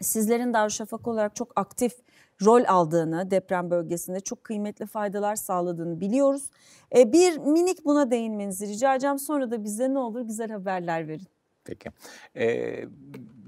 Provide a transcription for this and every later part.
sizlerin Darüşşafak olarak çok aktif rol aldığını deprem bölgesinde çok kıymetli faydalar sağladığını biliyoruz. E, bir minik buna değinmenizi rica edeceğim. Sonra da bize ne olur güzel haberler verin. Peki. Ee,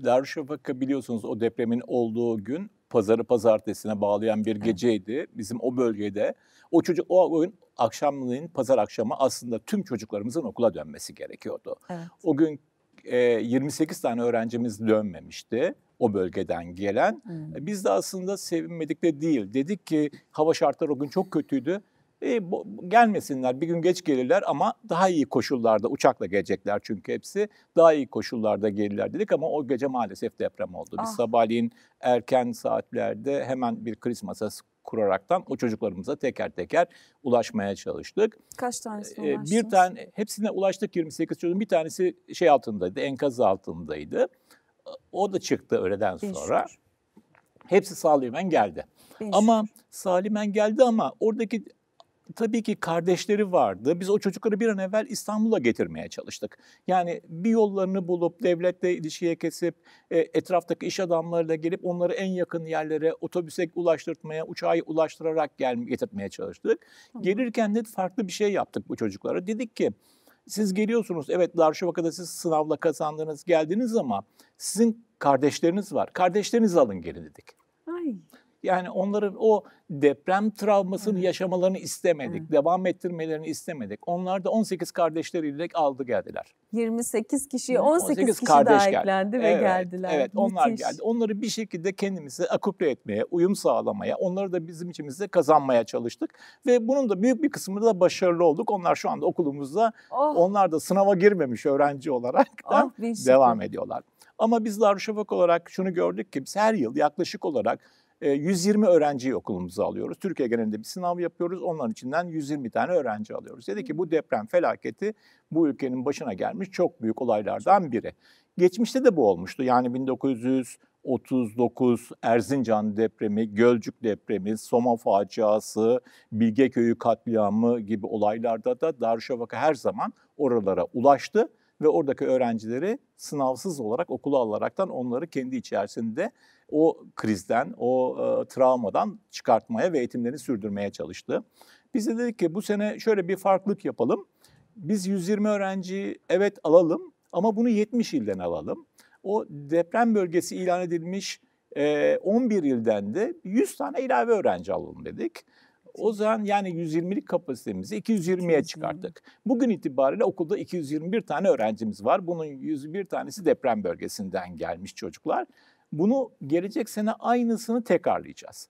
Darüşşafaka biliyorsunuz o depremin olduğu gün pazarı pazartesine bağlayan bir geceydi. Bizim o bölgede o çocuk o gün akşamleyin pazar akşamı aslında tüm çocuklarımızın okula dönmesi gerekiyordu. Evet. O gün 28 e, tane öğrencimiz dönmemişti o bölgeden gelen. Hmm. E, biz de aslında sevinmedik de değil. Dedik ki hava şartları o gün çok kötüydü. E, bo, gelmesinler bir gün geç gelirler ama daha iyi koşullarda uçakla gelecekler çünkü hepsi daha iyi koşullarda gelirler dedik ama o gece maalesef deprem oldu. Biz ah. sabahleyin erken saatlerde hemen bir kriz masası kuraraktan o çocuklarımıza teker teker ulaşmaya çalıştık. Kaç tanesi ee, e, ulaştınız? Bir tane, hepsine ulaştık 28 çocuğun. Bir tanesi şey altındaydı, enkaz altındaydı. O da çıktı öğleden sonra. Beşir. Hepsi salimen geldi. Ama salimen geldi ama oradaki tabii ki kardeşleri vardı. Biz o çocukları bir an evvel İstanbul'a getirmeye çalıştık. Yani bir yollarını bulup devletle ilişkiye kesip e, etraftaki iş adamlarıyla gelip onları en yakın yerlere otobüse ulaştırmaya, uçağa ulaştırarak gel getirmeye çalıştık. Tamam. Gelirken de farklı bir şey yaptık bu çocuklara. Dedik ki siz geliyorsunuz. Evet Darüşşafaka'da siz sınavla kazandınız, geldiniz ama sizin kardeşleriniz var. Kardeşlerinizi alın geri dedik. Ay. Yani onların o deprem travmasını Hı. yaşamalarını istemedik. Hı. Devam ettirmelerini istemedik. Onlar da 18 kardeşleriyle aldı geldiler. 28 kişi, 18, 18 kişi kardeş daha geldi. ve evet, geldiler. Evet, Müthiş. onlar geldi. Onları bir şekilde kendimize akuple etmeye, uyum sağlamaya, onları da bizim içimizde kazanmaya çalıştık. Ve bunun da büyük bir kısmında da başarılı olduk. Onlar şu anda okulumuzda, oh. onlar da sınava girmemiş öğrenci olarak da oh, devam ediyorlar. Ama biz Darüşşafak olarak şunu gördük ki biz her yıl yaklaşık olarak 120 ee, öğrenciyi okulumuza alıyoruz. Türkiye genelinde bir sınav yapıyoruz. Onların içinden 120 tane öğrenci alıyoruz. Dedi ki bu deprem felaketi bu ülkenin başına gelmiş çok büyük olaylardan biri. Geçmişte de bu olmuştu. Yani 1939 Erzincan depremi, Gölcük depremi, Soma faciası, Bilgeköy'ü katliamı gibi olaylarda da Darüşşafaka her zaman oralara ulaştı ve oradaki öğrencileri sınavsız olarak okula alaraktan onları kendi içerisinde o krizden, o e, travmadan çıkartmaya ve eğitimlerini sürdürmeye çalıştı. Biz de dedik ki bu sene şöyle bir farklılık yapalım. Biz 120 öğrenci evet alalım ama bunu 70 ilden alalım. O deprem bölgesi ilan edilmiş 11 e, ilden de 100 tane ilave öğrenci alalım dedik. O zaman yani 120'lik kapasitemizi 220'ye çıkarttık. Bugün itibariyle okulda 221 tane öğrencimiz var. Bunun 101 tanesi deprem bölgesinden gelmiş çocuklar. Bunu gelecek sene aynısını tekrarlayacağız.